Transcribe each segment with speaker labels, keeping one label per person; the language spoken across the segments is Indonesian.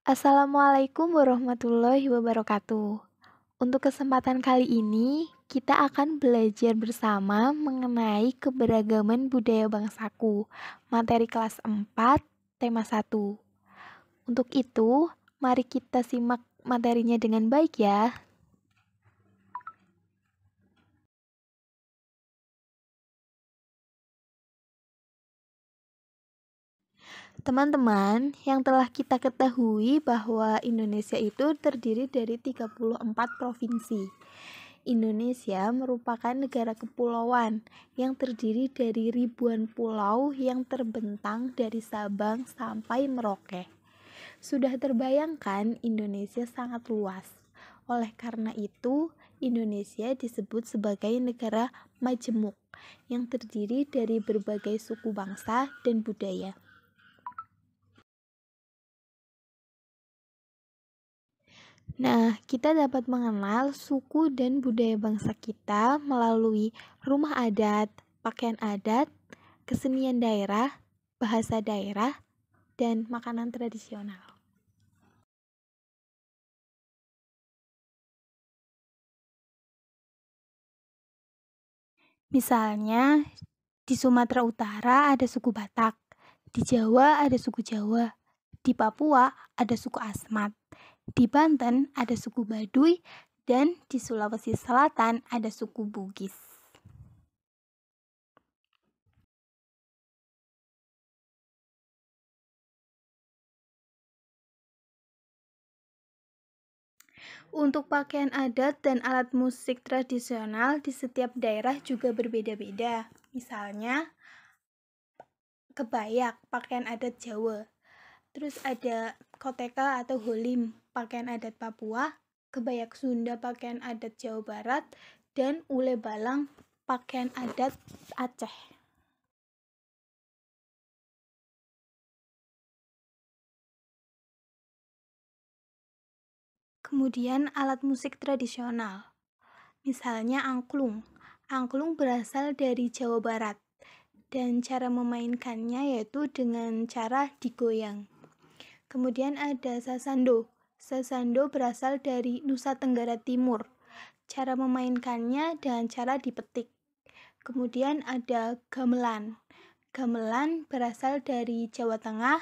Speaker 1: Assalamualaikum warahmatullahi wabarakatuh. Untuk kesempatan kali ini, kita akan belajar bersama mengenai keberagaman budaya bangsaku, materi kelas 4, tema 1. Untuk itu, mari kita simak materinya dengan baik ya. Teman-teman, yang telah kita ketahui bahwa Indonesia itu terdiri dari 34 provinsi. Indonesia merupakan negara kepulauan yang terdiri dari ribuan pulau yang terbentang dari Sabang sampai Merauke. Sudah terbayangkan Indonesia sangat luas. Oleh karena itu, Indonesia disebut sebagai negara majemuk yang terdiri dari berbagai suku bangsa dan budaya. Nah, kita dapat mengenal suku dan budaya bangsa kita melalui rumah adat, pakaian adat, kesenian daerah, bahasa daerah, dan makanan tradisional. Misalnya, di Sumatera Utara ada suku Batak, di Jawa ada suku Jawa, di Papua ada suku Asmat, di Banten ada suku Baduy dan di Sulawesi Selatan ada suku Bugis. Untuk pakaian adat dan alat musik tradisional di setiap daerah juga berbeda-beda. Misalnya, kebayak, pakaian adat Jawa. Terus ada koteka atau holim, pakaian adat Papua, kebayak Sunda pakaian adat Jawa Barat, dan ule balang pakaian adat Aceh. Kemudian alat musik tradisional, misalnya angklung. Angklung berasal dari Jawa Barat, dan cara memainkannya yaitu dengan cara digoyang. Kemudian ada sasando. Sesando berasal dari Nusa Tenggara Timur. Cara memainkannya dengan cara dipetik. Kemudian ada gamelan. Gamelan berasal dari Jawa Tengah,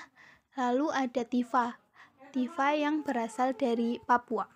Speaker 1: lalu ada tifa. Tifa yang berasal dari Papua.